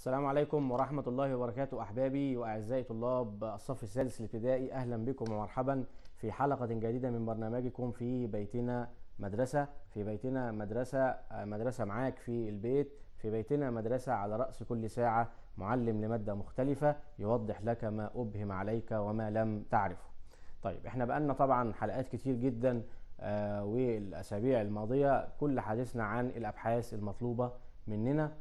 السلام عليكم ورحمة الله وبركاته أحبابي وأعزائي طلاب الصف السادس الابتدائي أهلا بكم ومرحبا في حلقة جديدة من برنامجكم في بيتنا مدرسة في بيتنا مدرسة مدرسة معاك في البيت في بيتنا مدرسة على رأس كل ساعة معلم لمادة مختلفة يوضح لك ما أبهم عليك وما لم تعرفه طيب احنا بقالنا طبعا حلقات كتير جدا آه، والأسابيع الماضية كل حديثنا عن الأبحاث المطلوبة مننا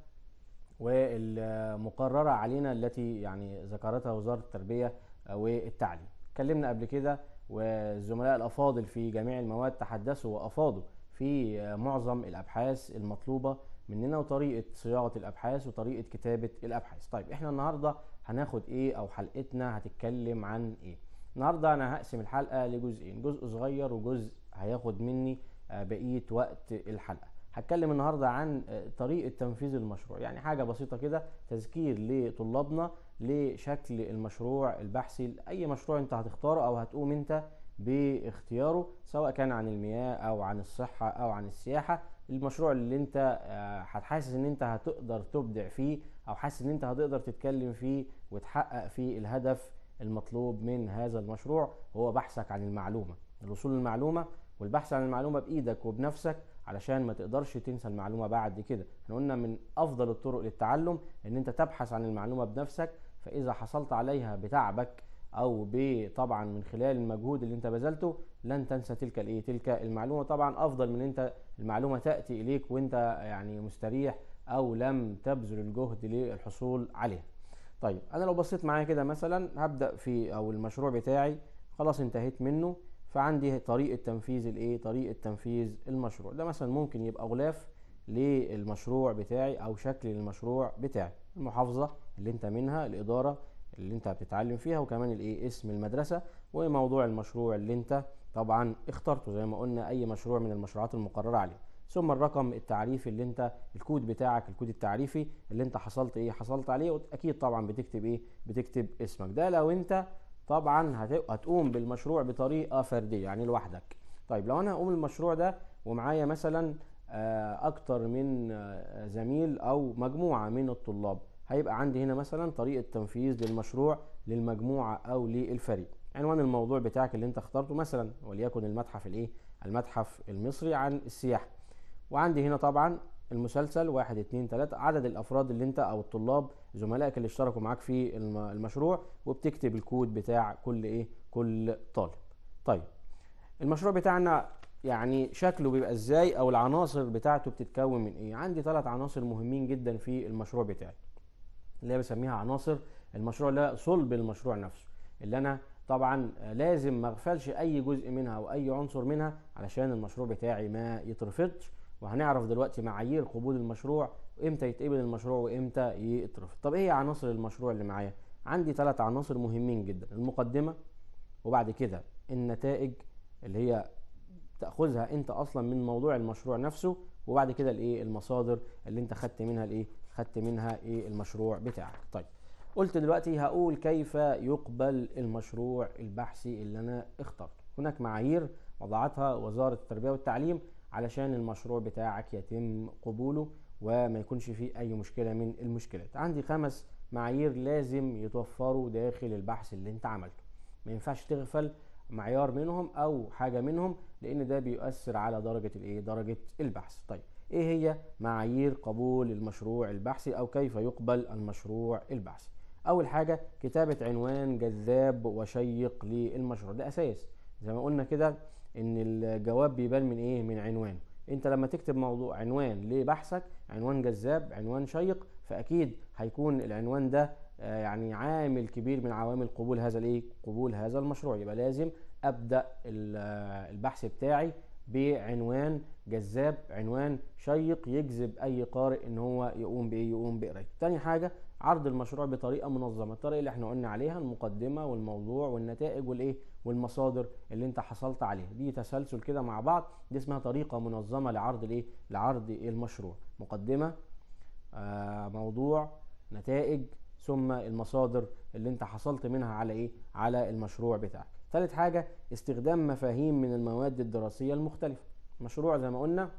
والمقررة علينا التي يعني ذكرتها وزارة التربية والتعليم اتكلمنا قبل كده والزملاء الأفاضل في جميع المواد تحدثوا وأفاضوا في معظم الأبحاث المطلوبة مننا وطريقة صياغة الأبحاث وطريقة كتابة الأبحاث طيب احنا النهاردة هناخد ايه او حلقتنا هتتكلم عن ايه النهاردة انا هقسم الحلقة لجزئين جزء صغير وجزء هياخد مني آه، بقية وقت الحلقة هتكلم النهارده عن آه، طريقه تنفيذ المشروع يعني حاجه بسيطه كده تذكير لطلابنا لشكل المشروع البحثي اي مشروع انت هتختاره او هتقوم انت باختياره سواء كان عن المياه او عن الصحه او عن السياحه المشروع اللي انت آه، هتحاسس ان انت هتقدر تبدع فيه او حاسس ان انت هتقدر تتكلم فيه وتحقق فيه الهدف المطلوب من هذا المشروع هو بحثك عن المعلومه الوصول للمعلومه والبحث عن المعلومه بايدك وبنفسك علشان ما تقدرش تنسى المعلومه بعد كده احنا قلنا من افضل الطرق للتعلم ان انت تبحث عن المعلومه بنفسك فاذا حصلت عليها بتعبك او طبعا من خلال المجهود اللي انت بذلته لن تنسى تلك الايه تلك المعلومه طبعا افضل من انت المعلومه تاتي اليك وانت يعني مستريح او لم تبذل الجهد للحصول عليها طيب انا لو بصيت معايا كده مثلا هبدا في او المشروع بتاعي خلاص انتهيت منه فعندي طريقه تنفيذ الايه طريقه تنفيذ المشروع ده مثلا ممكن يبقى غلاف للمشروع بتاعي او شكل المشروع بتاعي المحافظه اللي انت منها الاداره اللي انت بتتعلم فيها وكمان الايه اسم المدرسه وموضوع المشروع اللي انت طبعا اخترته زي ما قلنا اي مشروع من المشروعات المقرره عليه ثم الرقم التعريفي اللي انت الكود بتاعك الكود التعريفي اللي انت حصلت ايه حصلت عليه اكيد طبعا بتكتب ايه بتكتب اسمك ده لو انت طبعا هتقوم بالمشروع بطريقه فرديه يعني لوحدك طيب لو انا هقوم المشروع ده ومعايا مثلا آه، اكتر من آه، زميل او مجموعه من الطلاب هيبقى عندي هنا مثلا طريقه تنفيذ للمشروع للمجموعه او للفريق عنوان الموضوع بتاعك اللي انت اخترته مثلا وليكن المتحف الايه المتحف المصري عن السياحه وعندي هنا طبعا المسلسل واحد اتنين تلاتة عدد الافراد اللي انت او الطلاب زملائك اللي اشتركوا معاك في المشروع وبتكتب الكود بتاع كل ايه كل طالب طيب المشروع بتاعنا يعني شكله بيبقى ازاي او العناصر بتاعته بتتكون من ايه عندي ثلاث عناصر مهمين جدا في المشروع بتاعي اللي هي بسميها عناصر المشروع لا صلب المشروع نفسه اللي انا طبعا لازم ما اغفلش اي جزء منها او اي عنصر منها علشان المشروع بتاعي ما يترفضش وهنعرف دلوقتي معايير قبول المشروع امتى يتقبل المشروع وامتى يترفض طب ايه عناصر المشروع اللي معايا عندي ثلاث عناصر مهمين جدا المقدمه وبعد كده النتائج اللي هي تاخذها انت اصلا من موضوع المشروع نفسه وبعد كده الايه المصادر اللي انت خدت منها الايه خدت منها ايه المشروع بتاعك طيب قلت دلوقتي هقول كيف يقبل المشروع البحثي اللي انا اخترته هناك معايير وضعتها وزاره التربيه والتعليم علشان المشروع بتاعك يتم قبوله وما يكونش فيه اي مشكله من المشكلات عندي خمس معايير لازم يتوفروا داخل البحث اللي انت عملته ما ينفعش تغفل معيار منهم او حاجه منهم لان ده بيؤثر على درجه الايه درجه البحث طيب ايه هي معايير قبول المشروع البحثي او كيف يقبل المشروع البحثي اول حاجه كتابه عنوان جذاب وشيق للمشروع ده اساس زي ما قلنا كده ان الجواب بيبان من ايه من عنوانه انت لما تكتب موضوع عنوان لبحثك عنوان جذاب عنوان شيق فاكيد هيكون العنوان ده آه، يعني عامل كبير من عوامل قبول هذا الايه قبول هذا المشروع يبقى لازم ابدا البحث بتاعي بعنوان جذاب عنوان شيق يجذب اي قارئ ان هو يقوم بايه يقوم بقرايته تاني حاجه عرض المشروع بطريقه منظمه الطريقه اللي احنا قلنا عليها المقدمه والموضوع والنتائج والايه والمصادر اللي انت حصلت عليها دي تسلسل كده مع بعض دي اسمها طريقه منظمه لعرض الايه لعرض المشروع مقدمه آه موضوع نتائج ثم المصادر اللي انت حصلت منها على ايه على المشروع بتاعك ثالث حاجه استخدام مفاهيم من المواد الدراسيه المختلفه مشروع زي ما قلنا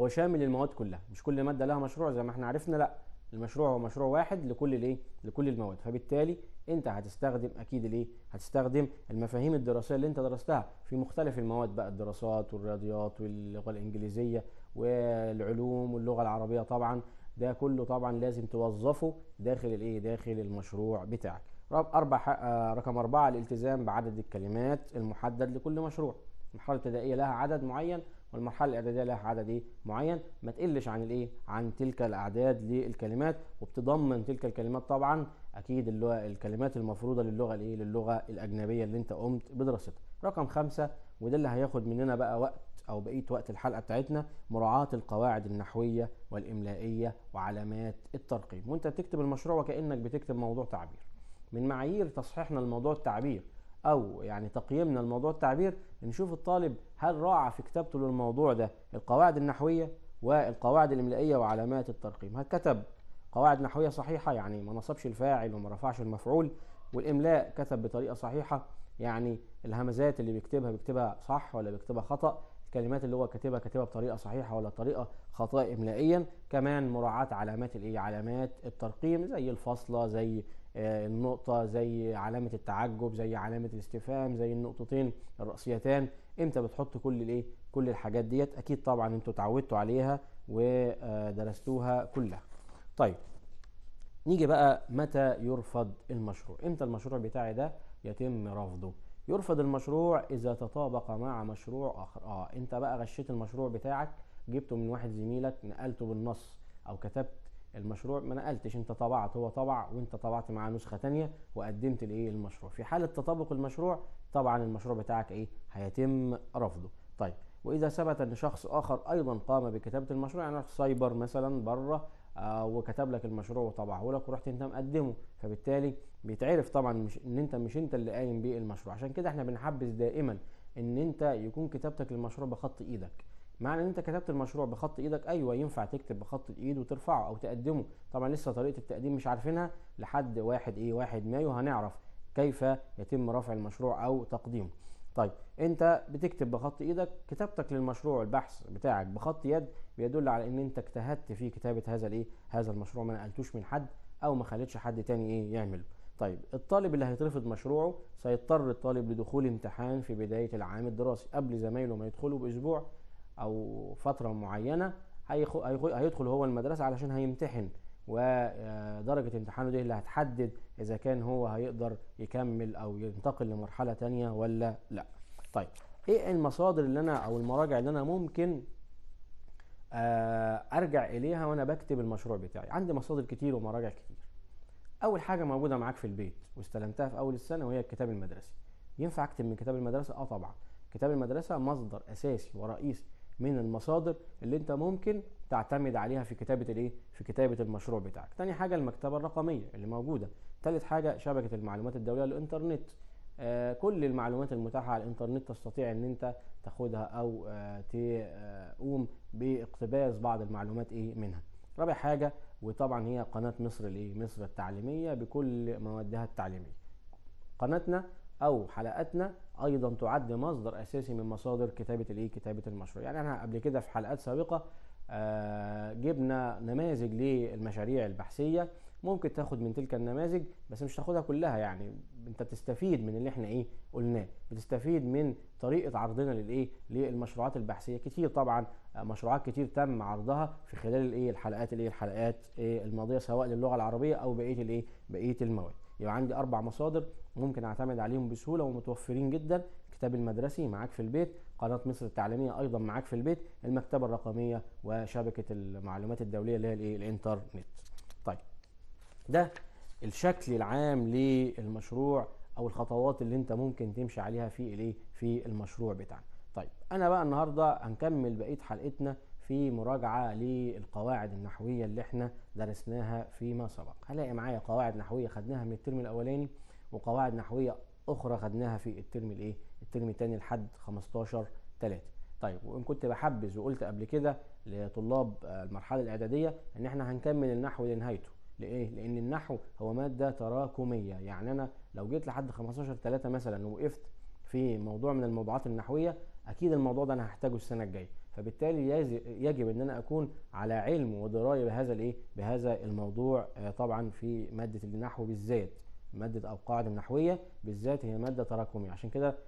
هو شامل المواد كلها مش كل ماده لها مشروع زي ما احنا عرفنا لا المشروع هو مشروع واحد لكل الايه لكل المواد فبالتالي انت هتستخدم اكيد الايه هتستخدم المفاهيم الدراسيه اللي انت درستها في مختلف المواد بقى الدراسات والرياضيات واللغه الانجليزيه والعلوم واللغه العربيه طبعا ده كله طبعا لازم توظفه داخل الايه داخل المشروع بتاعك اربع آه، رقم أربعة الالتزام بعدد الكلمات المحدد لكل مشروع المرحله الابتدائيه لها عدد معين والمرحله الاعداديه لها عدد ايه معين ما تقلش عن الايه عن تلك الاعداد للكلمات وبتضمن تلك الكلمات طبعا اكيد اللي هو الكلمات المفروضه للغه الايه للغه الاجنبيه اللي انت قمت بدراستها رقم خمسة وده اللي هياخد مننا بقى وقت او بقيه وقت الحلقه بتاعتنا مراعاه القواعد النحويه والاملائيه وعلامات الترقيم وانت بتكتب المشروع وكانك بتكتب موضوع تعبير من معايير تصحيحنا لموضوع التعبير او يعني تقييمنا لموضوع التعبير نشوف الطالب هل راعى في كتابته للموضوع ده القواعد النحويه والقواعد الاملائيه وعلامات الترقيم هل كتب قواعد نحويه صحيحه يعني ما نصبش الفاعل وما رفعش المفعول والاملاء كتب بطريقه صحيحه يعني الهمزات اللي بيكتبها بيكتبها صح ولا بيكتبها خطا الكلمات اللي هو كاتبها كاتبها بطريقه صحيحه ولا طريقه خطا املائيا كمان مراعاه علامات الايه علامات الترقيم زي الفاصله زي آه، النقطة زي علامة التعجب زي علامة الاستفهام زي النقطتين الرأسيتان امتى بتحط كل الايه كل الحاجات ديت اكيد طبعا انتوا اتعودتوا عليها ودرستوها كلها طيب نيجي بقى متى يرفض المشروع امتى المشروع بتاعي ده يتم رفضه يرفض المشروع اذا تطابق مع مشروع اخر اه انت بقى غشيت المشروع بتاعك جبته من واحد زميلك نقلته بالنص او كتبت المشروع ما نقلتش انت طبعت هو طبع وانت طبعت معاه نسخه تانية وقدمت الايه المشروع في حاله تطابق المشروع طبعا المشروع بتاعك ايه هيتم رفضه طيب واذا ثبت ان شخص اخر ايضا قام بكتابه المشروع يعني سايبر مثلا بره آه وكتب لك المشروع وطبعه لك ورحت انت مقدمه فبالتالي بيتعرف طبعا مش ان انت مش انت اللي قايم المشروع عشان كده احنا بنحبذ دائما ان انت يكون كتابتك للمشروع بخط ايدك معنى ان انت كتبت المشروع بخط ايدك ايوه ينفع تكتب بخط الايد وترفعه او تقدمه طبعا لسه طريقه التقديم مش عارفينها لحد واحد ايه واحد مايو هنعرف كيف يتم رفع المشروع او تقديمه طيب انت بتكتب بخط ايدك كتابتك للمشروع البحث بتاعك بخط يد بيدل على ان انت اجتهدت في كتابه هذا الايه هذا المشروع ما نقلتوش من حد او ما خليتش حد تاني ايه يعمله طيب الطالب اللي هيترفض مشروعه سيضطر الطالب لدخول امتحان في بدايه العام الدراسي قبل زمايله ما يدخلوا باسبوع او فتره معينه هيدخل هو المدرسه علشان هيمتحن ودرجة امتحانه دي اللي هتحدد إذا كان هو هيقدر يكمل أو ينتقل لمرحلة تانية ولا لأ. طيب إيه المصادر اللي أنا أو المراجع اللي أنا ممكن آه، أرجع إليها وأنا بكتب المشروع بتاعي؟ عندي مصادر كتير ومراجع كتير. أول حاجة موجودة معاك في البيت واستلمتها في أول السنة وهي الكتاب المدرسي. ينفع أكتب من كتاب المدرسة؟ أه طبعًا. كتاب المدرسة مصدر أساسي ورئيسي من المصادر اللي انت ممكن تعتمد عليها في كتابه الايه في كتابه المشروع بتاعك تاني حاجه المكتبه الرقميه اللي موجوده تالت حاجه شبكه المعلومات الدوليه الانترنت آه كل المعلومات المتاحه على الانترنت تستطيع ان انت تاخدها او آه تقوم باقتباس بعض المعلومات ايه منها رابع حاجه وطبعا هي قناه مصر الايه مصر التعليميه بكل موادها التعليميه قناتنا او حلقاتنا ايضا تعد مصدر اساسي من مصادر كتابه الايه كتابه المشروع يعني انا قبل كده في حلقات سابقه آه، جبنا نماذج للمشاريع البحثيه ممكن تاخد من تلك النماذج بس مش تاخدها كلها يعني انت بتستفيد من اللي احنا ايه قلناه بتستفيد من طريقه عرضنا للايه للمشروعات البحثيه كتير طبعا آه، مشروعات كتير تم عرضها في خلال الايه الحلقات الايه الحلقات إيه؟ الماضيه سواء للغه العربيه او بقيه الايه بقيه المواد يبقى عندي اربع مصادر ممكن اعتمد عليهم بسهوله ومتوفرين جدا الكتاب المدرسي معاك في البيت قناه مصر التعليميه ايضا معاك في البيت المكتبه الرقميه وشبكه المعلومات الدوليه اللي هي الايه الانترنت طيب ده الشكل العام للمشروع او الخطوات اللي انت ممكن تمشي عليها في الايه في المشروع بتاعنا طيب انا بقى النهارده هنكمل بقيه حلقتنا في مراجعة للقواعد النحوية اللي احنا درسناها فيما سبق هلاقي معايا قواعد نحوية خدناها من الترم الأولاني وقواعد نحوية أخرى خدناها في الترم الإيه؟ الترم الثاني لحد 15 3 طيب وإن كنت بحبذ وقلت قبل كده لطلاب المرحلة الإعدادية إن احنا هنكمل النحو لنهايته لإيه؟ لأن النحو هو مادة تراكمية يعني أنا لو جيت لحد 15 3 مثلا ووقفت في موضوع من الموضوعات النحوية أكيد الموضوع ده أنا هحتاجه السنة الجاية فبالتالي يجب ان انا اكون على علم ودرايه بهذا الايه بهذا الموضوع آه، طبعا في ماده النحو بالذات ماده او قاعده النحويه بالذات هي ماده تراكميه عشان كده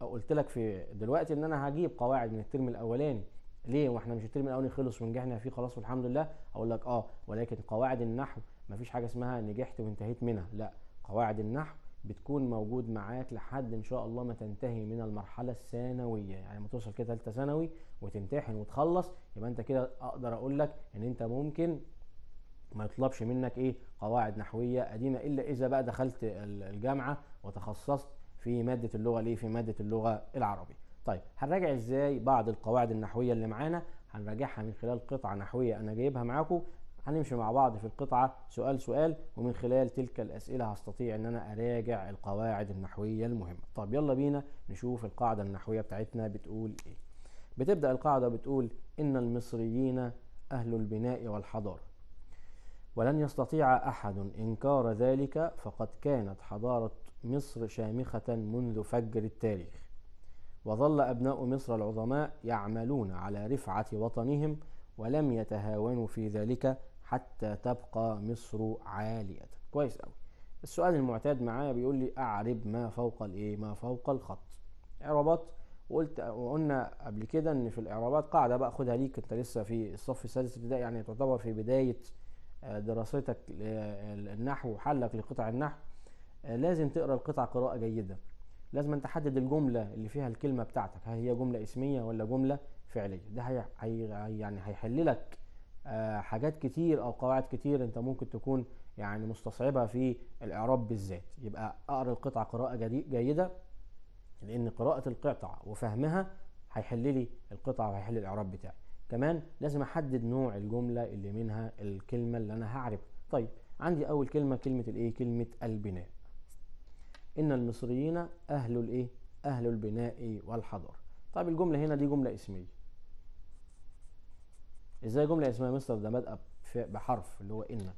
قلت لك في دلوقتي ان انا هجيب قواعد من الترم الاولاني ليه واحنا مش الترم الاولاني خلص ونجحنا فيه خلاص والحمد لله اقول لك اه ولكن قواعد النحو مفيش حاجه اسمها نجحت وانتهيت منها لا قواعد النحو بتكون موجود معاك لحد ان شاء الله ما تنتهي من المرحله الثانويه يعني ما توصل كده ثالثه ثانوي وتمتحن وتخلص يبقى انت كده اقدر اقول لك ان انت ممكن ما يطلبش منك ايه قواعد نحويه قديمه الا اذا بقى دخلت الجامعه وتخصصت في ماده اللغه ليه في ماده اللغه العربي طيب هنراجع ازاي بعض القواعد النحويه اللي معانا هنراجعها من خلال قطعه نحويه انا جايبها معاكم هنمشي مع بعض في القطعة سؤال سؤال ومن خلال تلك الأسئلة هستطيع إن أنا أراجع القواعد النحوية المهمة طب يلا بينا نشوف القاعدة النحوية بتاعتنا بتقول إيه بتبدأ القاعدة بتقول إن المصريين أهل البناء والحضارة ولن يستطيع أحد إنكار ذلك فقد كانت حضارة مصر شامخة منذ فجر التاريخ وظل أبناء مصر العظماء يعملون على رفعة وطنهم ولم يتهاونوا في ذلك حتى تبقى مصر عالية كويس أوي السؤال المعتاد معايا بيقول لي أعرب ما فوق الإيه ما فوق الخط إعرابات وقلت وقلنا قبل كده إن في الإعرابات قاعدة بقى خدها ليك أنت لسه في الصف السادس ابتدائي يعني تعتبر في بداية آه، دراستك للنحو وحلك لقطع النحو آه، لازم تقرا القطع قراءة جيدة لازم تحدد الجملة اللي فيها الكلمة بتاعتك هل هي جملة اسمية ولا جملة فعلية ده هي يعني هيحل لك آه، حاجات كتير او قواعد كتير انت ممكن تكون يعني مستصعبها في الاعراب بالذات يبقى اقرا القطعه قراءه جيده لان قراءه القطعه وفهمها هيحل لي القطعه وهيحل الاعراب بتاعي كمان لازم احدد نوع الجمله اللي منها الكلمه اللي انا هعرفها طيب عندي اول كلمه كلمه الايه كلمه البناء ان المصريين اهل الايه اهل البناء والحضاره طيب الجمله هنا دي جمله اسميه ازاي جمله اسمها مستر ده بادئه بحرف اللي هو ان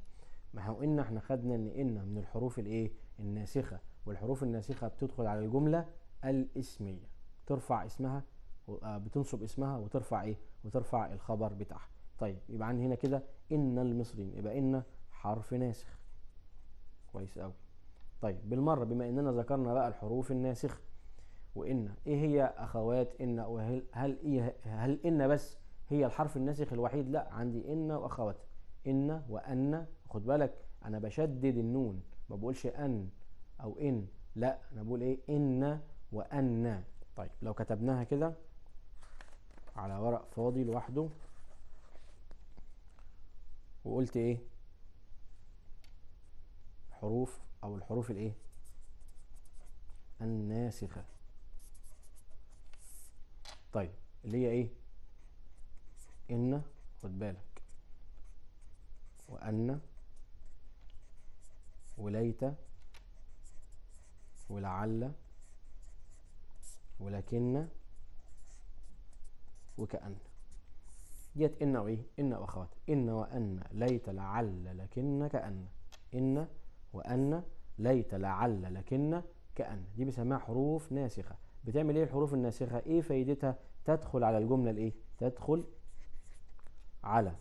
ما هو ان احنا خدنا ان ان من الحروف الايه الناسخه والحروف الناسخه بتدخل على الجمله الاسميه ترفع اسمها آه، بتنصب اسمها وترفع ايه وترفع الخبر بتاعها طيب يبقى عندي هنا كده ان المصريين يبقى ان حرف ناسخ كويس قوي طيب بالمره بما اننا ذكرنا بقى الحروف الناسخه وان ايه هي اخوات ان وهل هل إيه هل ان بس هي الحرف الناسخ الوحيد لا عندي ان واخواتها ان وان خد بالك انا بشدد النون ما بقولش ان او ان لا انا بقول ايه ان وان طيب لو كتبناها كده على ورق فاضي لوحده وقلت ايه حروف او الحروف الايه الناسخه طيب اللي هي ايه ان خد بالك وان وليت ولعل ولكن وكأن ديت إن وإيه إن وأخوات إن وأن ليت لعل لكن كأن إن وأن ليت لعل لكن كأن دي بسميها حروف ناسخة بتعمل إيه الحروف الناسخة إيه فايدتها تدخل على الجملة الإيه تدخل على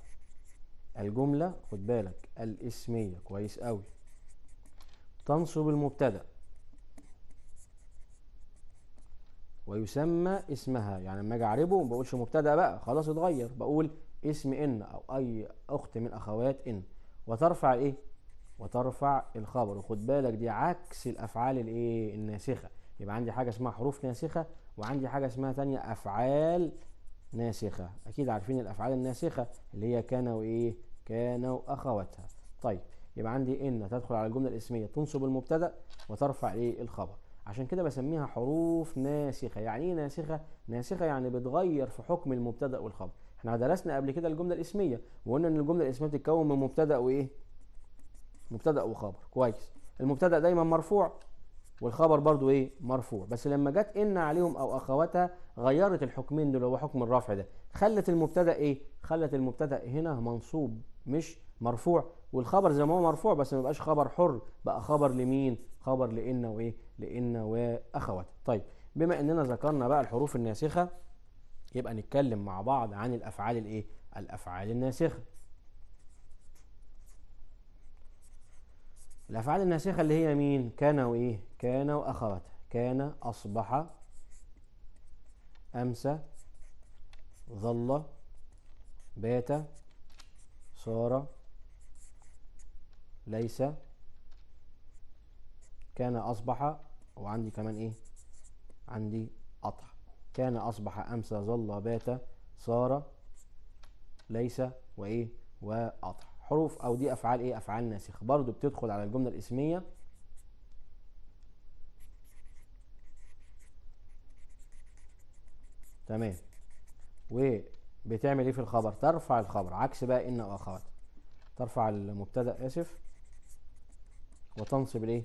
الجملة خد بالك الاسمية كويس قوي تنصب المبتدأ ويسمى اسمها يعني لما اجي اعربه ما بقولش مبتدا بقى خلاص اتغير بقول اسم ان او اي اخت من اخوات ان وترفع ايه وترفع الخبر وخد بالك دي عكس الافعال الايه الناسخه يبقى عندي حاجه اسمها حروف ناسخه وعندي حاجه اسمها تانية افعال ناسخة أكيد عارفين الأفعال الناسخة اللي هي كانوا إيه كانوا أخواتها طيب يبقى عندي إن تدخل على الجملة الاسمية تنصب المبتدأ وترفع إيه الخبر عشان كده بسميها حروف ناسخة يعني إيه ناسخة؟ ناسخة يعني بتغير في حكم المبتدأ والخبر احنا درسنا قبل كده الجملة الاسمية وقلنا إن الجملة الاسمية بتتكون من مبتدأ وإيه؟ مبتدأ وخبر كويس المبتدأ دايما مرفوع والخبر برضو ايه مرفوع بس لما جت ان عليهم او اخواتها غيرت الحكمين دول هو حكم الرفع ده خلت المبتدا ايه خلت المبتدا هنا منصوب مش مرفوع والخبر زي ما هو مرفوع بس ما بقاش خبر حر بقى خبر لمين خبر لان وايه لان واخواتها طيب بما اننا ذكرنا بقى الحروف الناسخه يبقى نتكلم مع بعض عن الافعال الايه الافعال الناسخه الأفعال الناسخة اللي هي مين كان وإيه كان وأخواتها كان أصبح أمسى ظل بات صار ليس كان أصبح وعندي كمان إيه عندي قطع كان أصبح أمسى ظل بات صار ليس وإيه وقطع حروف او دي افعال ايه افعال ناسخه برضو بتدخل على الجمله الاسميه تمام وبتعمل ايه في الخبر ترفع الخبر عكس بقى ان واخوات ترفع المبتدا اسف وتنصب الايه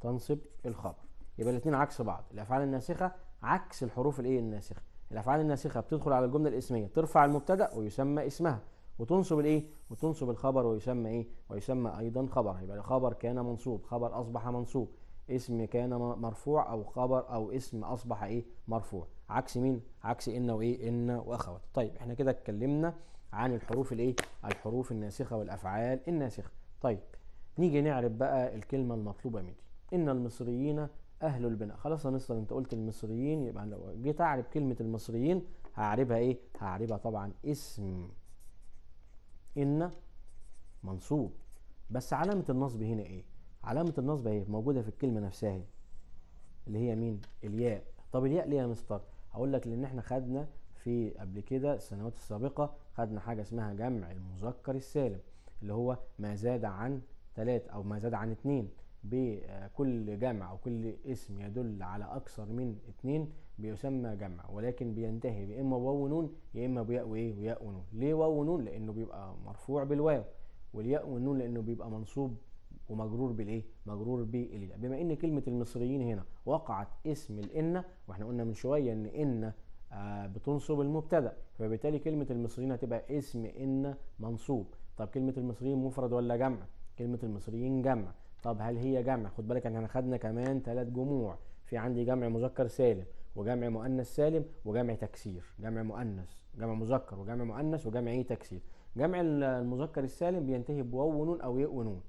تنصب الخبر يبقى الاثنين عكس بعض الافعال الناسخه عكس الحروف الايه الناسخه الافعال الناسخه بتدخل على الجمله الاسميه ترفع المبتدا ويسمى اسمها وتنصب الايه وتنصب الخبر ويسمى ايه ويسمى ايضا خبر يبقى الخبر كان منصوب خبر اصبح منصوب اسم كان مرفوع او خبر او اسم اصبح ايه مرفوع عكس مين عكس ان وايه ان واخوات طيب احنا كده اتكلمنا عن الحروف الايه الحروف الناسخه والافعال الناسخه طيب نيجي نعرف بقى الكلمه المطلوبه مني ان المصريين اهل البناء خلاص يا مستر انت قلت المصريين يبقى لو جيت اعرف كلمه المصريين هعربها ايه هعربها طبعا اسم ان منصوب بس علامه النصب هنا ايه علامه النصب اهي موجوده في الكلمه نفسها اهي اللي هي مين الياء طب الياء ليه يا مستر هقول لك لان احنا خدنا في قبل كده السنوات السابقه خدنا حاجه اسمها جمع المذكر السالم اللي هو ما زاد عن ثلاثة او ما زاد عن اتنين بكل جمع او كل اسم يدل على اكثر من اتنين بيسمى جمع ولكن بينتهي يا اما بواو ونون يا اما بياء وايه وياء ونون ليه واو ونون لانه بيبقى مرفوع بالواو والياء والنون لانه بيبقى منصوب ومجرور بالايه مجرور بالياء بما ان كلمه المصريين هنا وقعت اسم الان واحنا قلنا من شويه ان ان آه، بتنصب المبتدا فبالتالي كلمه المصريين هتبقى اسم ان منصوب طب كلمه المصريين مفرد ولا جمع كلمه المصريين جمع طب هل هي جمع خد بالك ان احنا خدنا كمان ثلاث جموع في عندي جمع مذكر سالم وجمع مؤنث سالم وجمع تكسير جمع مؤنث جمع مذكر وجمع مؤنث وجمع ايه تكسير جمع المذكر السالم بينتهي بواو ونون او ياء ونون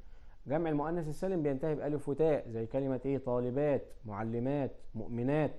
جمع المؤنث السالم بينتهي بألف وتاء زي كلمة إيه طالبات معلمات مؤمنات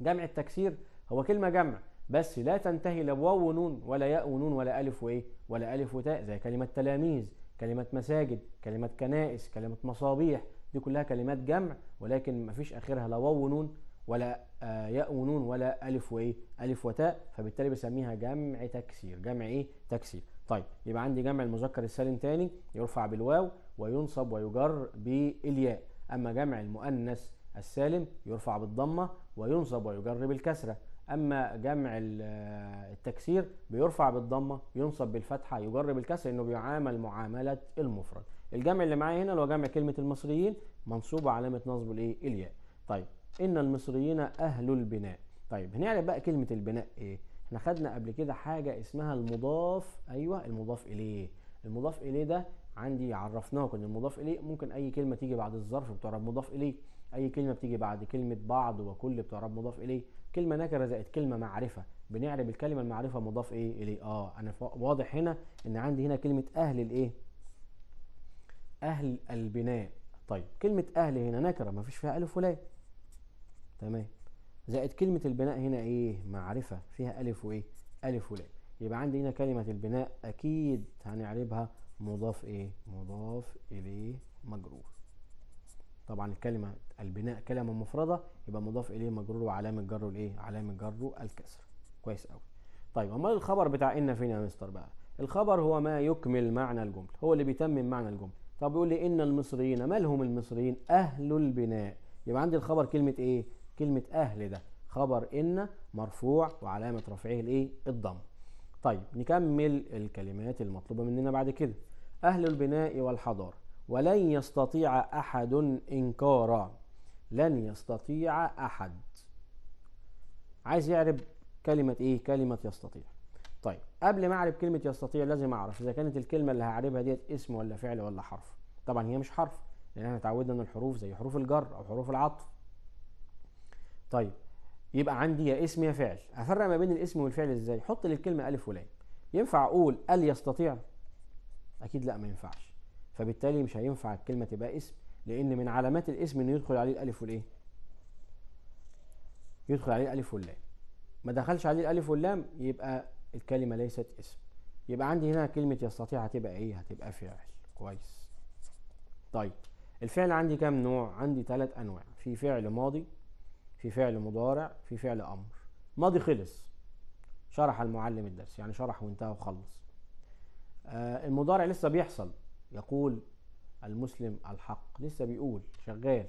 جمع التكسير هو كلمة جمع بس لا تنتهي لا بواو ونون ولا ياء ونون ولا ألف وإيه ولا ألف وتاء زي كلمة تلاميذ كلمة مساجد كلمة كنائس كلمة مصابيح دي كلها كلمات جمع ولكن مفيش آخرها لا واو ونون ولا آه، ياء ونون ولا الف وايه الف وتاء فبالتالي بسميها جمع تكسير جمع ايه تكسير طيب يبقى عندي جمع المذكر السالم تاني يرفع بالواو وينصب ويجر بالياء اما جمع المؤنث السالم يرفع بالضمه وينصب ويجر بالكسره اما جمع آه، التكسير بيرفع بالضمه ينصب بالفتحه يجر بالكسر انه بيعامل معامله المفرد الجمع اللي معايا هنا اللي هو جمع كلمه المصريين منصوبه علامه نصب الايه الياء طيب ان المصريين اهل البناء طيب هنعرف بقى كلمه البناء ايه احنا خدنا قبل كده حاجه اسمها المضاف ايوه المضاف اليه المضاف اليه ده عندي عرفناه ان المضاف اليه ممكن اي كلمه تيجي بعد الظرف بتعرف مضاف اليه اي كلمه بتيجي بعد كلمه بعض وكل بتعرف مضاف اليه كلمه نكره زائد كلمه معرفه بنعرب الكلمه المعرفه مضاف ايه اليه اه انا واضح هنا ان عندي هنا كلمه اهل الايه اهل البناء طيب كلمه اهل هنا نكره مفيش فيها الف ولام تمام زائد كلمة البناء هنا ايه معرفة فيها ألف وايه ألف ولام يبقى عندي هنا كلمة البناء أكيد هنعربها مضاف ايه مضاف إليه مجرور طبعا الكلمة البناء كلمة مفردة يبقى مضاف إليه مجرور وعلامة جره الايه علامة جره الكسر كويس قوي طيب امال الخبر بتاع ان فين يا مستر بقى الخبر هو ما يكمل معنى الجملة هو اللي بيتمم معنى الجملة طب بيقول لي ان المصريين مالهم المصريين اهل البناء يبقى عندي الخبر كلمة ايه كلمة أهل ده خبر إن مرفوع وعلامة رفعه الإيه؟ الضم. طيب نكمل الكلمات المطلوبة مننا بعد كده. أهل البناء والحضارة ولن يستطيع أحد إنكارا لن يستطيع أحد عايز يعرب كلمة إيه؟ كلمة يستطيع طيب قبل ما أعرب كلمة يستطيع لازم أعرف إذا كانت الكلمة اللي هعربها ديت اسم ولا فعل ولا حرف طبعا هي مش حرف لأن احنا اتعودنا إن الحروف زي حروف الجر أو حروف العطف طيب يبقى عندي يا اسم يا فعل افرق ما بين الاسم والفعل ازاي حط للكلمه الف ولام ينفع اقول ال يستطيع اكيد لا ما ينفعش فبالتالي مش هينفع الكلمه تبقى اسم لان من علامات الاسم انه يدخل عليه الالف والايه يدخل عليه الالف واللام ما دخلش عليه الالف واللام يبقى الكلمه ليست اسم يبقى عندي هنا كلمه يستطيع هتبقى ايه هتبقى فعل كويس طيب الفعل عندي كام نوع عندي ثلاث انواع في فعل ماضي في فعل مضارع في فعل امر ماضي خلص شرح المعلم الدرس يعني شرح وانتهى وخلص آه المضارع لسه بيحصل يقول المسلم الحق لسه بيقول شغال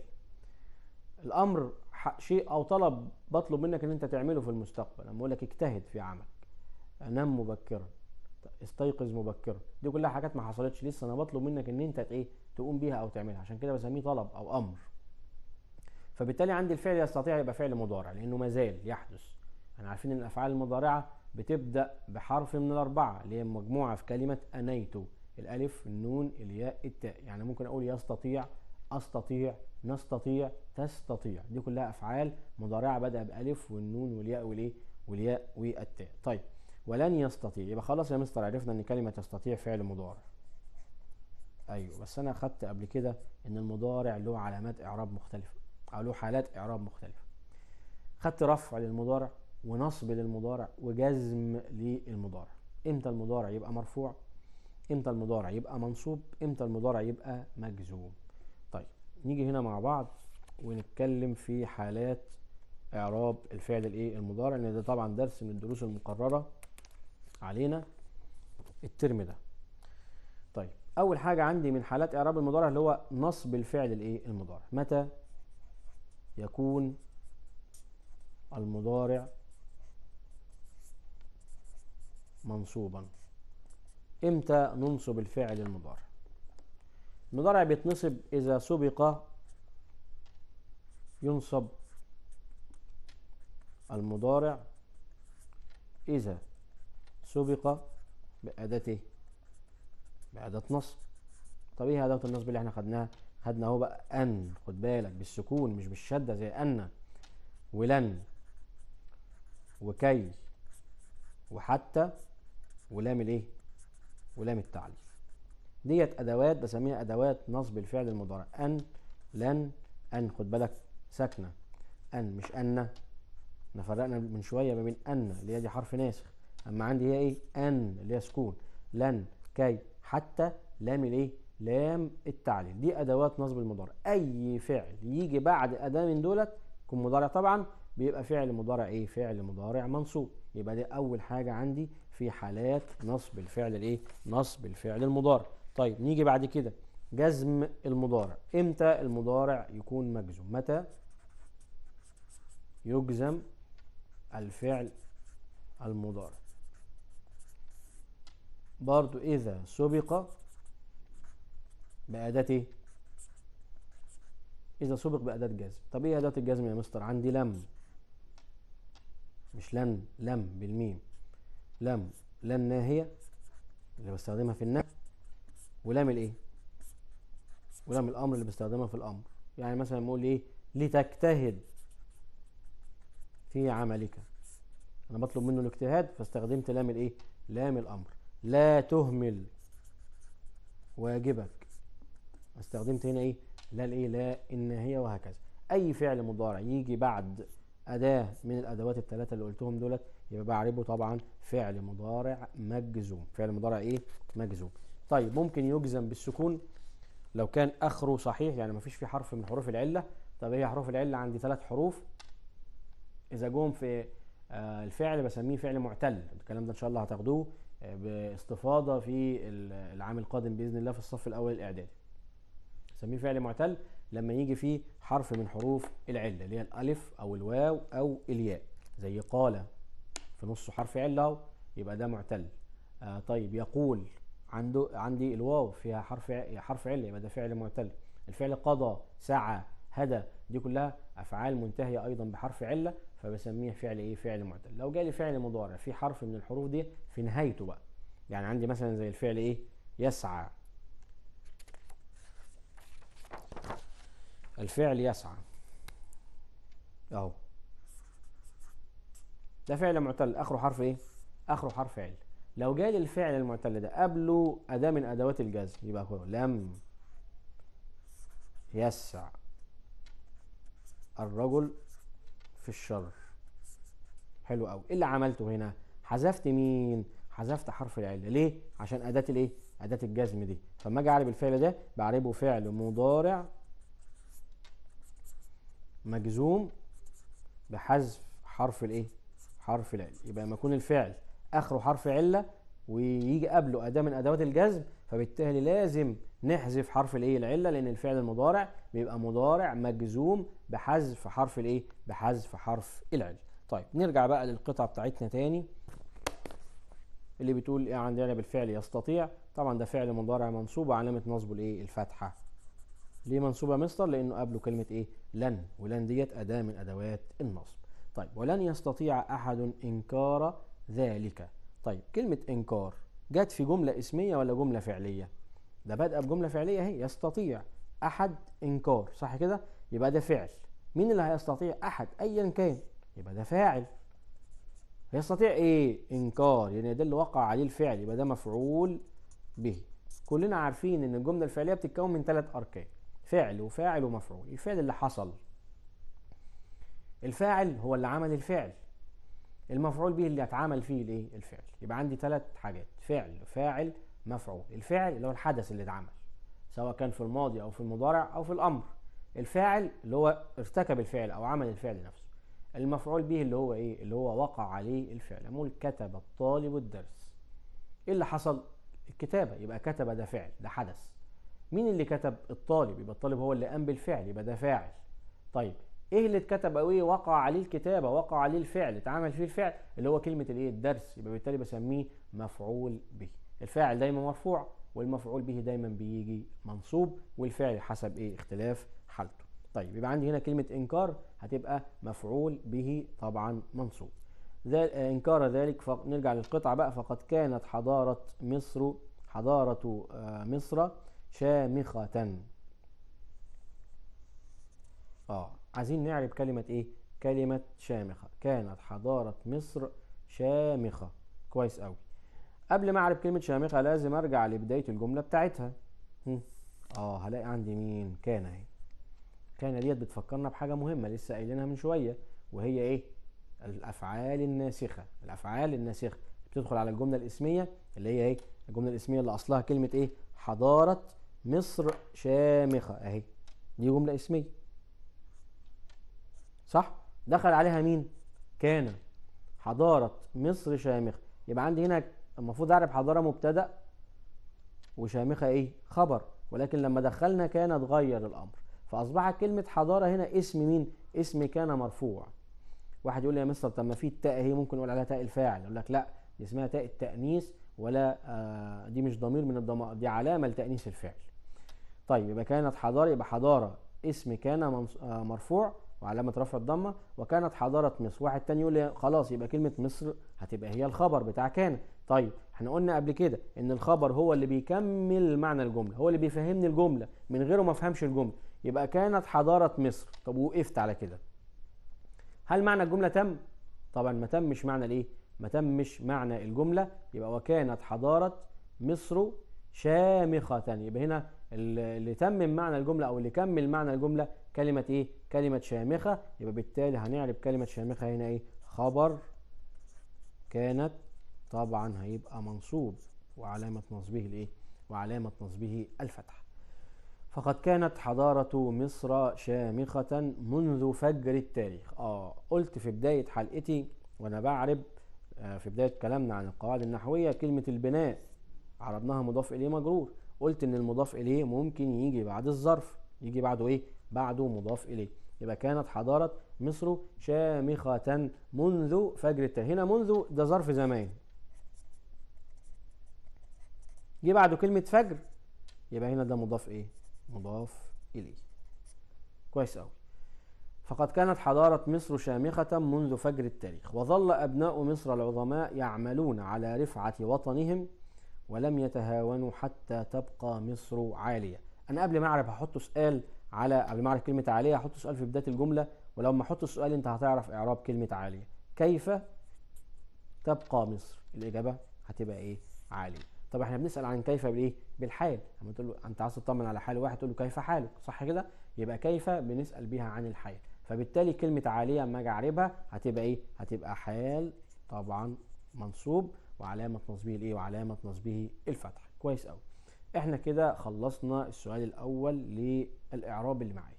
الامر شيء او طلب بطلب منك ان انت تعمله في المستقبل انا بقول لك اجتهد في عملك انام مبكرا استيقظ مبكرا دي كلها حاجات ما حصلتش لسه انا بطلب منك ان انت ايه تقوم بيها او تعملها عشان كده بسميه طلب او امر فبالتالي عندي الفعل يستطيع يبقى فعل مضارع لانه ما زال يحدث احنا عارفين ان الافعال المضارعه بتبدا بحرف من الاربعه اللي هي مجموعه في كلمه انيت الالف النون الياء التاء يعني ممكن اقول يستطيع استطيع نستطيع تستطيع دي كلها افعال مضارعه بدأ بالالف والنون والياء والايه والياء والتاء طيب ولن يستطيع يبقى خلاص يا مستر عرفنا ان كلمه تستطيع فعل مضارع ايوه بس انا اخدت قبل كده ان المضارع له علامات اعراب مختلفه او له حالات اعراب مختلفه خدت رفع للمضارع ونصب للمضارع وجزم للمضارع امتى المضارع يبقى مرفوع امتى المضارع يبقى منصوب امتى المضارع يبقى مجزوم طيب نيجي هنا مع بعض ونتكلم في حالات اعراب الفعل الايه المضارع لان ده طبعا درس من الدروس المقرره علينا الترم ده طيب اول حاجه عندي من حالات اعراب المضارع اللي هو نصب الفعل الايه المضارع متى يكون المضارع منصوبا امتى ننصب الفعل المضارع المضارع بيتنصب اذا سبق ينصب المضارع اذا سبق باداته إيه؟ باداه نصب طب ايه اداه النصب اللي احنا خدناها خدنا اهو بقى ان خد بالك بالسكون مش بالشده زي ان ولن وكي وحتى ولام الايه ولام التعليم ديت ادوات بسميها ادوات نصب الفعل المضارع ان لن ان خد بالك ساكنه ان مش ان احنا فرقنا من شويه ما بين ان اللي هي دي حرف ناسخ اما عندي هي ايه ان اللي هي سكون لن كي حتى لام الايه لام التعليل دي ادوات نصب المضارع اي فعل يجي بعد اداه من دولت يكون مضارع طبعا بيبقى فعل مضارع ايه فعل مضارع منصوب يبقى دي اول حاجه عندي في حالات نصب الفعل الايه نصب الفعل المضارع طيب نيجي بعد كده جزم المضارع امتى المضارع يكون مجزوم متى يجزم الفعل المضارع برضو اذا سبق بأداة إيه؟ إذا سبق بأداة جزم طب إيه أداة الجزم يا مستر عندي لم مش لن لم بالميم لم لن ناهية اللي بستخدمها في النفي ولام الإيه ولام الأمر اللي بستخدمها في الأمر يعني مثلا بقول إيه لتجتهد في عملك أنا بطلب منه الاجتهاد فاستخدمت لام الإيه لام الأمر لا تهمل واجبك استخدمت هنا ايه لا الايه لا ان هي وهكذا اي فعل مضارع يجي بعد اداه من الادوات الثلاثه اللي قلتهم دولت يبقى بعربه طبعا فعل مضارع مجزوم فعل مضارع ايه مجزوم طيب ممكن يجزم بالسكون لو كان اخره صحيح يعني ما فيش فيه حرف من حروف العله طب هي حروف العله عندي ثلاث حروف اذا جم في آه، الفعل بسميه فعل معتل الكلام ده ان شاء الله هتاخدوه آه، باستفاضه في العام القادم باذن الله في الصف الاول الاعدادي نسميه فعل معتل لما يجي فيه حرف من حروف العله اللي هي الالف او الواو او الياء زي قال في نصه حرف عله اهو يبقى ده معتل آه طيب يقول عنده عندي الواو فيها حرف حرف عله يبقى ده فعل معتل الفعل قضى سعى هدى دي كلها افعال منتهيه ايضا بحرف عله فبسميها فعل ايه فعل معتل لو جالي فعل مضارع في حرف من الحروف دي في نهايته بقى يعني عندي مثلا زي الفعل ايه يسعى الفعل يسعى اهو ده فعل معتل اخره حرف ايه اخره حرف عل لو جاء للفعل المعتل ده قبله اداه من ادوات الجزم يبقى هو لم يسع الرجل في الشر حلو قوي ايه اللي عملته هنا حذفت مين حذفت حرف العله ليه عشان اداه الايه اداه الجزم دي فما اجي اعرب الفعل ده بعربه فعل مضارع مجزوم بحذف حرف الايه حرف العله يبقى لما يكون الفعل اخره حرف عله ويجي قبله اداه من ادوات الجزم فبالتالي لازم نحذف حرف الايه العله لان الفعل المضارع بيبقى مضارع مجزوم بحذف حرف الايه بحذف حرف العله طيب نرجع بقى للقطعه بتاعتنا تاني اللي بتقول ايه عندنا بالفعل يستطيع طبعا ده فعل مضارع منصوب وعلامه نصبه الايه الفتحه ليه منصوبه مستر لانه قبله كلمه ايه لن ولن ديت أداة من أدوات النصب طيب ولن يستطيع أحد إنكار ذلك طيب كلمة إنكار جت في جملة اسمية ولا جملة فعلية ده بادئة بجملة فعلية أهي يستطيع أحد إنكار صح كده يبقى ده فعل مين اللي هيستطيع أحد أيا كان يبقى ده فاعل هيستطيع إيه إنكار يعني ده اللي وقع عليه الفعل يبقى ده مفعول به كلنا عارفين إن الجملة الفعلية بتتكون من ثلاث أركان فعل وفاعل ومفعول الفعل اللي حصل الفاعل هو اللي عمل الفعل المفعول به اللي اتعمل فيه الايه الفعل يبقى عندي ثلاث حاجات فعل فاعل مفعول الفعل اللي هو الحدث اللي اتعمل سواء كان في الماضي او في المضارع او في الامر الفاعل اللي هو ارتكب الفعل او عمل الفعل نفسه المفعول به اللي هو ايه اللي هو وقع عليه الفعل امول كتب الطالب الدرس ايه اللي حصل الكتابه يبقى كتب ده فعل ده حدث مين اللي كتب الطالب يبقى الطالب هو اللي قام بالفعل يبقى ده فاعل طيب ايه اللي اتكتب او ايه وقع عليه الكتابه وقع عليه الفعل اتعمل فيه الفعل اللي هو كلمه الايه الدرس يبقى بالتالي بسميه مفعول به الفاعل دايما مرفوع والمفعول به دايما بيجي منصوب والفعل حسب ايه اختلاف حالته طيب يبقى عندي هنا كلمه انكار هتبقى مفعول به طبعا منصوب انكار ذلك فنرجع للقطعه بقى فقد كانت حضاره مصر حضاره آه، مصر شامخة اه عايزين نعرب كلمة ايه كلمة شامخة كانت حضارة مصر شامخة كويس قوي قبل ما اعرف كلمة شامخة لازم ارجع لبداية الجملة بتاعتها اه هلاقي عندي مين كان اهي كان ديت بتفكرنا بحاجة مهمة لسه قايلينها من شوية وهي ايه الافعال الناسخة الافعال الناسخة بتدخل على الجملة الاسمية اللي هي ايه الجملة الاسمية اللي اصلها كلمة ايه حضارة مصر شامخة اهي دي جملة اسمية صح دخل عليها مين كان حضارة مصر شامخة يبقى عندي هنا المفروض اعرف حضارة مبتدأ وشامخة ايه خبر ولكن لما دخلنا كان اتغير الامر فاصبحت كلمة حضارة هنا اسم مين اسم كان مرفوع واحد يقول لي يا مستر طب ما في التاء اهي ممكن نقول عليها تاء الفاعل يقول لك لا دي اسمها تاء التأنيث ولا آه، دي مش ضمير من الضمائر دي علامه لتانيث الفعل طيب يبقى كانت حضاره يبقى حضاره اسم كان آه، مرفوع وعلامه رفع الضمه وكانت حضاره مصر واحد تاني يقول لي خلاص يبقى كلمه مصر هتبقى هي الخبر بتاع كان طيب احنا قلنا قبل كده ان الخبر هو اللي بيكمل معنى الجمله هو اللي بيفهمني الجمله من غيره ما افهمش الجمله يبقى كانت حضاره مصر طب وقفت على كده هل معنى الجمله تم طبعا ما تمش معنى الايه ما تمش معنى الجملة يبقى وكانت حضارة مصر شامخة يبقى هنا اللي تمم معنى الجملة أو اللي كمل معنى الجملة كلمة إيه؟ كلمة شامخة يبقى بالتالي هنعرف كلمة شامخة هنا إيه؟ خبر كانت طبعا هيبقى منصوب وعلامة نصبه الإيه؟ وعلامة نصبه الفتح فقد كانت حضارة مصر شامخة منذ فجر التاريخ آه قلت في بداية حلقتي وأنا بعرب آه، في بداية كلامنا عن القواعد النحوية كلمة البناء عرضناها مضاف إليه مجرور قلت إن المضاف إليه ممكن يجي بعد الظرف يجي بعده إيه؟ بعده مضاف إليه يبقى كانت حضارة مصر شامخة منذ فجر التاريخ هنا منذ ده ظرف زمان جه بعده كلمة فجر يبقى هنا ده مضاف إيه؟ مضاف إليه كويس أوي فقد كانت حضارة مصر شامخة منذ فجر التاريخ وظل أبناء مصر العظماء يعملون على رفعة وطنهم ولم يتهاونوا حتى تبقى مصر عالية أنا قبل ما أعرف هحط سؤال على قبل ما أعرف كلمة عالية هحط سؤال في بداية الجملة ولما أحط السؤال أنت هتعرف إعراب كلمة عالية كيف تبقى مصر الإجابة هتبقى إيه عالية طب احنا بنسال عن كيف بالايه؟ بالحال، لما تقول له انت عايز تطمن على حال واحد تقول له كيف حالك؟ صح كده؟ يبقى كيف بنسال بيها عن الحال. فبالتالي كلمة عالية ما جعربها هتبقى ايه؟ هتبقى حال طبعا منصوب وعلامة نصبه الايه؟ وعلامة نصبه الفتح كويس قوي. احنا كده خلصنا السؤال الاول للاعراب اللي معايا.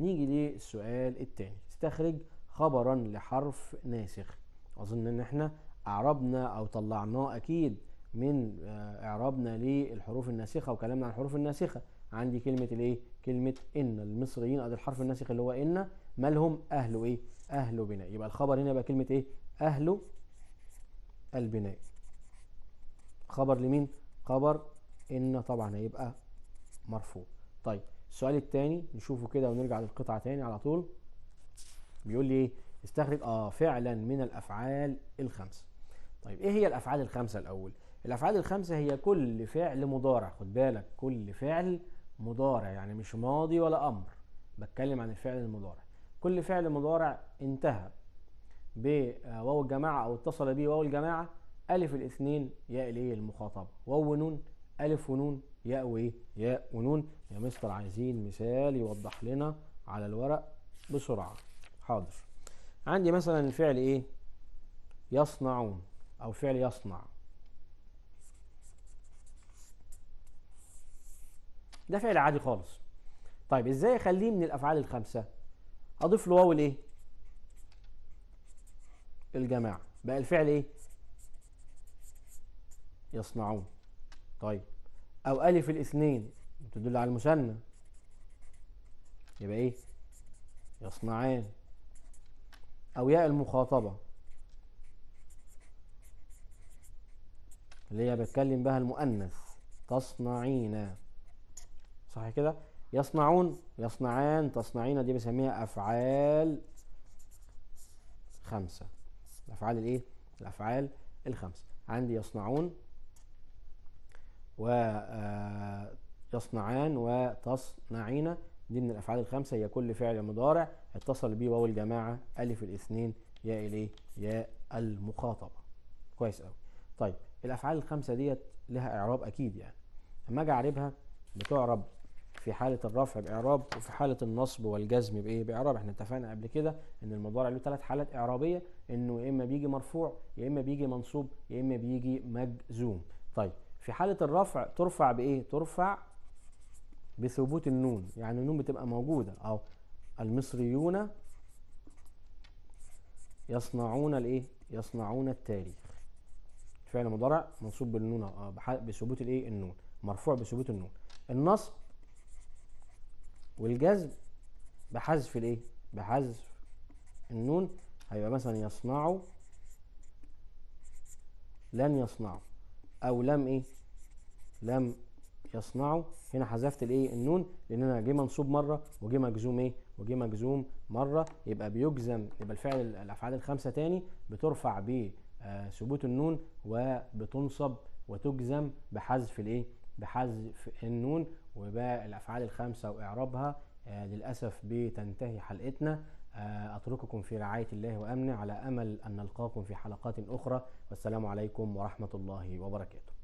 نيجي للسؤال الثاني استخرج خبرا لحرف ناسخ اظن ان احنا اعربنا او طلعناه اكيد من آه، اعرابنا للحروف الناسخه وكلامنا عن الحروف الناسخه عندي كلمه الايه كلمه ان المصريين ادي الحرف الناسخ اللي هو ان مالهم أهل إيه أهل بناء يبقى الخبر هنا يبقى كلمة إيه أهل البناء خبر لمين خبر إن طبعا هيبقى مرفوع طيب السؤال الثاني نشوفه كده ونرجع للقطعة تاني على طول بيقول لي إيه استخرج آه فعلا من الأفعال الخمسة طيب إيه هي الأفعال الخمسة الأول الأفعال الخمسة هي كل فعل مضارع خد بالك كل فعل مضارع يعني مش ماضي ولا أمر بتكلم عن الفعل المضارع كل فعل مضارع انتهى بواو آه، الجماعة أو اتصل به واو الجماعة ألف الاثنين ياء الإيه المخاطبة واو ونون ألف ونون ياء وإيه ياء ونون يا مستر عايزين مثال يوضح لنا على الورق بسرعة حاضر عندي مثلا الفعل إيه يصنعون أو فعل يصنع ده فعل عادي خالص طيب ازاي اخليه من الافعال الخمسه اضيف له واو الايه الجماعه بقى الفعل ايه يصنعون طيب او الف الاثنين تدل على المثنى يبقى ايه يصنعان او ياء المخاطبه اللي هي بتكلم بها المؤنث تصنعين صح كده يصنعون يصنعان تصنعين دي بسميها أفعال خمسة الأفعال الإيه؟ الأفعال الخمسة عندي يصنعون و آه، يصنعان وتصنعين دي من الأفعال الخمسة هي كل فعل مضارع اتصل بيه واو الجماعة ألف الاثنين يا الإيه؟ يا المخاطبة كويس قوي طيب الأفعال الخمسة ديت لها إعراب أكيد يعني أما أجي أعربها بتعرب في حالة الرفع بإعراب وفي حالة النصب والجزم بإيه بإعراب احنا اتفقنا قبل كده إن المضارع له ثلاث حالات إعرابية إنه يا إما بيجي مرفوع يا إما بيجي منصوب يا إما بيجي مجزوم طيب في حالة الرفع ترفع بإيه ترفع بثبوت النون يعني النون بتبقى موجودة أو المصريون يصنعون الإيه يصنعون التاريخ فعل مضارع منصوب بالنون آه، بثبوت الإيه النون مرفوع بثبوت النون النصب والجزم بحذف الايه بحذف النون هيبقى مثلا يصنعوا لن يصنعوا او لم ايه لم يصنعوا هنا حذفت الايه النون لان انا جه منصوب مره وجه مجزوم ايه وجه مجزوم مره يبقى بيجزم يبقى الفعل الافعال الخمسه تاني بترفع بثبوت آه النون وبتنصب وتجزم بحذف الايه بحذف النون وباقي الافعال الخمسه واعرابها آه، للاسف بتنتهي حلقتنا آه، اترككم في رعايه الله وامنه على امل ان نلقاكم في حلقات اخرى والسلام عليكم ورحمه الله وبركاته